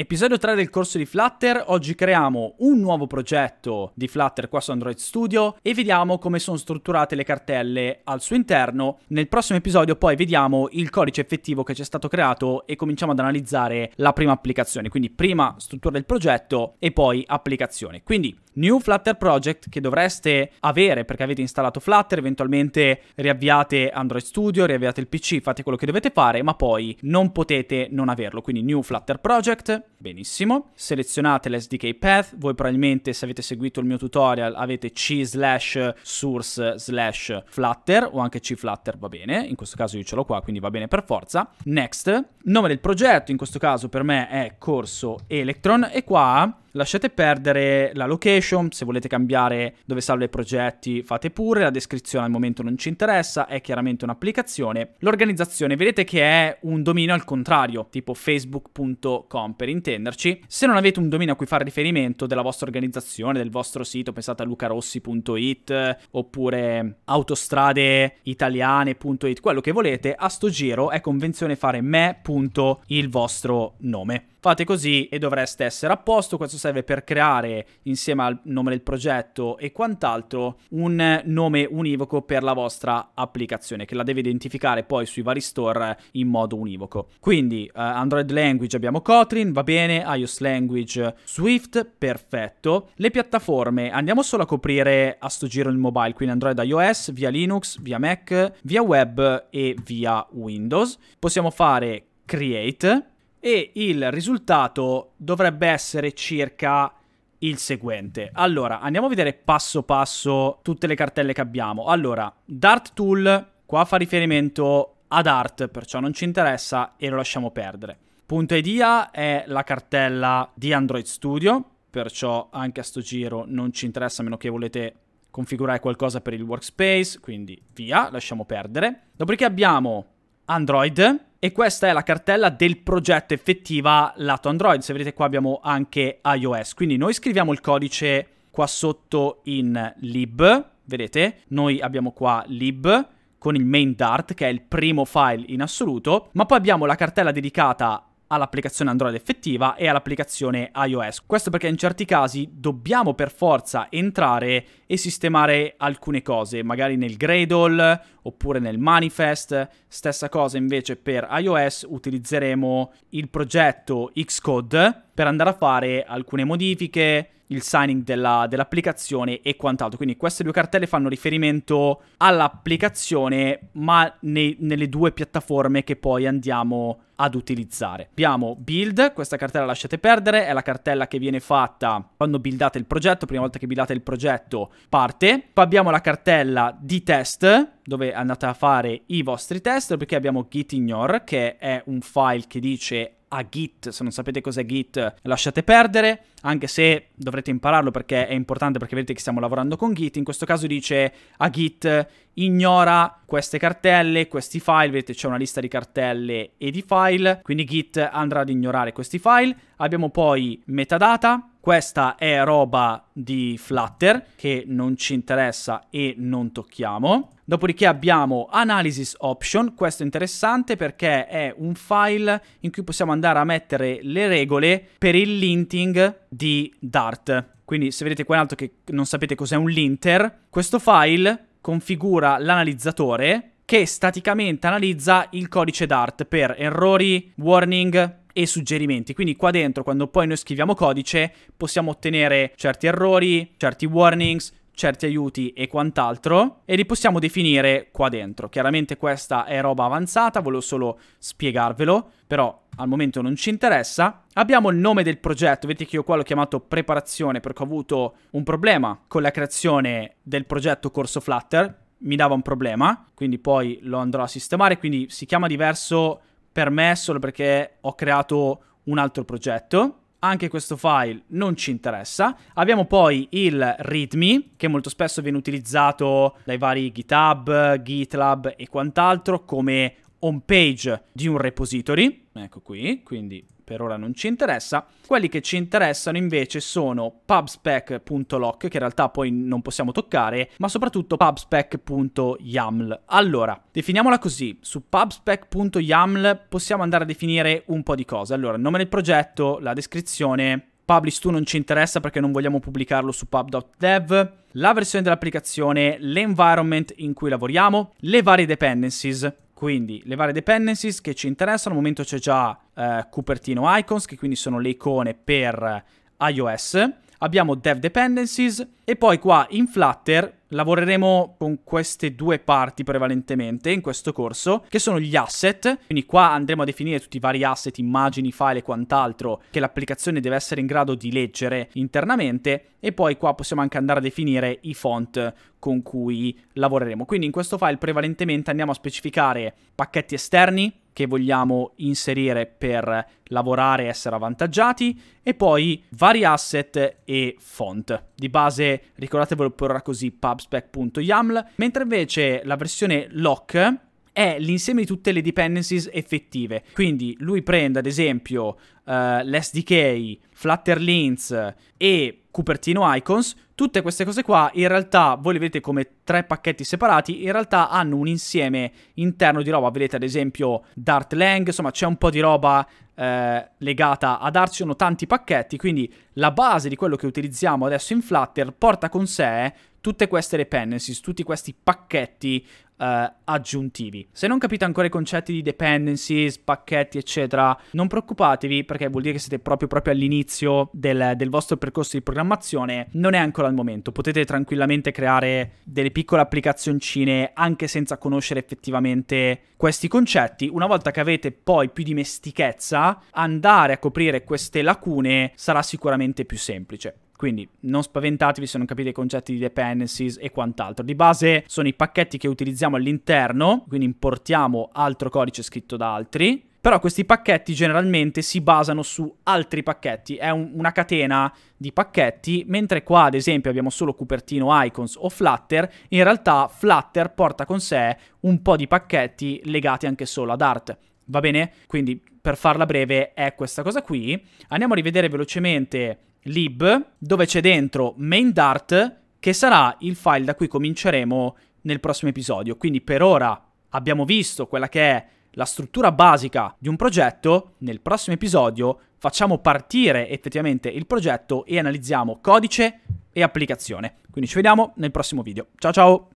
Episodio 3 del corso di Flutter, oggi creiamo un nuovo progetto di Flutter qua su Android Studio e vediamo come sono strutturate le cartelle al suo interno. Nel prossimo episodio poi vediamo il codice effettivo che ci è stato creato e cominciamo ad analizzare la prima applicazione, quindi prima struttura del progetto e poi applicazione. Quindi New Flutter Project che dovreste avere perché avete installato Flutter, eventualmente riavviate Android Studio, riavviate il PC, fate quello che dovete fare, ma poi non potete non averlo. Quindi New Flutter Project benissimo. Selezionate l'SDK path, voi probabilmente se avete seguito il mio tutorial avete c slash source slash flutter o anche c flutter va bene, in questo caso io ce l'ho qua quindi va bene per forza. Next, nome del progetto in questo caso per me è corso Electron e qua Lasciate perdere la location, se volete cambiare dove salvo i progetti fate pure, la descrizione al momento non ci interessa, è chiaramente un'applicazione. L'organizzazione, vedete che è un dominio al contrario, tipo facebook.com per intenderci. Se non avete un dominio a cui fare riferimento della vostra organizzazione, del vostro sito, pensate a lucarossi.it oppure autostradeitaliane.it, quello che volete, a sto giro è convenzione fare me.il vostro nome. Fate così e dovreste essere a posto, questo serve per creare insieme al nome del progetto e quant'altro un nome univoco per la vostra applicazione che la deve identificare poi sui vari store in modo univoco. Quindi eh, Android Language abbiamo Kotlin, va bene, iOS Language Swift, perfetto. Le piattaforme, andiamo solo a coprire a sto giro il mobile, quindi Android iOS, via Linux, via Mac, via web e via Windows. Possiamo fare create e il risultato dovrebbe essere circa il seguente. Allora, andiamo a vedere passo passo tutte le cartelle che abbiamo. Allora, Dart Tool qua fa riferimento ad Art, perciò non ci interessa e lo lasciamo perdere. Punto .idea è la cartella di Android Studio, perciò anche a sto giro non ci interessa a meno che volete configurare qualcosa per il workspace, quindi via, lasciamo perdere. Dopodiché abbiamo Android, e questa è la cartella del progetto effettiva lato Android. Se vedete qua abbiamo anche iOS. Quindi noi scriviamo il codice qua sotto in lib, vedete? Noi abbiamo qua lib con il main dart che è il primo file in assoluto, ma poi abbiamo la cartella dedicata all'applicazione Android effettiva e all'applicazione iOS. Questo perché in certi casi dobbiamo per forza entrare e sistemare alcune cose, magari nel Gradle oppure nel manifest. Stessa cosa invece per iOS utilizzeremo il progetto Xcode per andare a fare alcune modifiche, il signing della, dell'applicazione e quant'altro. Quindi queste due cartelle fanno riferimento all'applicazione, ma nei, nelle due piattaforme che poi andiamo ad utilizzare. Abbiamo build, questa cartella lasciate perdere, è la cartella che viene fatta quando buildate il progetto, prima volta che buildate il progetto parte. Poi abbiamo la cartella di test, dove andate a fare i vostri test, perché abbiamo gitignore, che è un file che dice a Git. Se non sapete cos'è Git, lasciate perdere anche se dovrete impararlo perché è importante perché vedete che stiamo lavorando con Git, in questo caso dice a Git ignora queste cartelle, questi file, vedete c'è una lista di cartelle e di file, quindi Git andrà ad ignorare questi file. Abbiamo poi metadata, questa è roba di Flutter che non ci interessa e non tocchiamo. Dopodiché abbiamo Analysis Option, questo è interessante perché è un file in cui possiamo andare a mettere le regole per il linting di Dart. Quindi se vedete qua in alto che non sapete cos'è un linter, questo file configura l'analizzatore che staticamente analizza il codice Dart per errori, warning, e suggerimenti. Quindi qua dentro, quando poi noi scriviamo codice, possiamo ottenere certi errori, certi warnings, certi aiuti e quant'altro e li possiamo definire qua dentro. Chiaramente questa è roba avanzata, volevo solo spiegarvelo, però al momento non ci interessa. Abbiamo il nome del progetto, vedete che io qua l'ho chiamato preparazione perché ho avuto un problema con la creazione del progetto corso Flutter, mi dava un problema, quindi poi lo andrò a sistemare, quindi si chiama diverso per me solo perché ho creato un altro progetto anche questo file non ci interessa. Abbiamo poi il readme, che molto spesso viene utilizzato dai vari GitHub, GitLab e quant'altro come home page di un repository. Ecco qui, quindi per ora non ci interessa. Quelli che ci interessano invece sono pubspec.lock, che in realtà poi non possiamo toccare, ma soprattutto pubspec.yaml. Allora, definiamola così. Su pubspec.yaml possiamo andare a definire un po' di cose. Allora, il nome del progetto, la descrizione, Publish to non ci interessa perché non vogliamo pubblicarlo su pub.dev, la versione dell'applicazione, l'environment in cui lavoriamo, le varie dependencies, quindi le varie dependencies che ci interessano, al momento c'è già eh, Cupertino Icons, che quindi sono le icone per eh, iOS abbiamo Dev Dependencies e poi qua in Flutter Lavoreremo con queste due parti prevalentemente in questo corso, che sono gli asset, quindi qua andremo a definire tutti i vari asset, immagini, file e quant'altro che l'applicazione deve essere in grado di leggere internamente e poi qua possiamo anche andare a definire i font con cui lavoreremo. Quindi in questo file prevalentemente andiamo a specificare pacchetti esterni, che vogliamo inserire per lavorare e essere avvantaggiati e poi vari asset e font. Di base ricordatevelo per ora così pubspec.yaml, mentre invece la versione lock è l'insieme di tutte le dependencies effettive. Quindi lui prende ad esempio uh, eh, l'SDK, Flutterlins e Cupertino Icons, tutte queste cose qua in realtà voi le vedete come tre pacchetti separati, in realtà hanno un insieme interno di roba, vedete ad esempio Dart Lang, insomma c'è un po' di roba eh, legata ad Dart, ci sono tanti pacchetti, quindi la base di quello che utilizziamo adesso in Flutter porta con sé tutte queste dependencies, tutti questi pacchetti Uh, aggiuntivi. Se non capite ancora i concetti di dependencies, pacchetti, eccetera, non preoccupatevi perché vuol dire che siete proprio, proprio all'inizio del, del, vostro percorso di programmazione. Non è ancora il momento. Potete tranquillamente creare delle piccole applicazioncine anche senza conoscere effettivamente questi concetti. Una volta che avete poi più dimestichezza, andare a coprire queste lacune sarà sicuramente più semplice. Quindi non spaventatevi se non capite i concetti di dependencies e quant'altro. Di base sono i pacchetti che utilizziamo all'interno, quindi importiamo altro codice scritto da altri. Però questi pacchetti generalmente si basano su altri pacchetti, è un, una catena di pacchetti, mentre qua ad esempio abbiamo solo Cupertino Icons o Flutter, in realtà Flutter porta con sé un po' di pacchetti legati anche solo ad Art. Va bene? Quindi per farla breve è questa cosa qui. Andiamo a rivedere velocemente lib, dove c'è dentro main dart, che sarà il file da cui cominceremo nel prossimo episodio. Quindi per ora abbiamo visto quella che è la struttura basica di un progetto, nel prossimo episodio facciamo partire effettivamente il progetto e analizziamo codice e applicazione. Quindi ci vediamo nel prossimo video. Ciao ciao!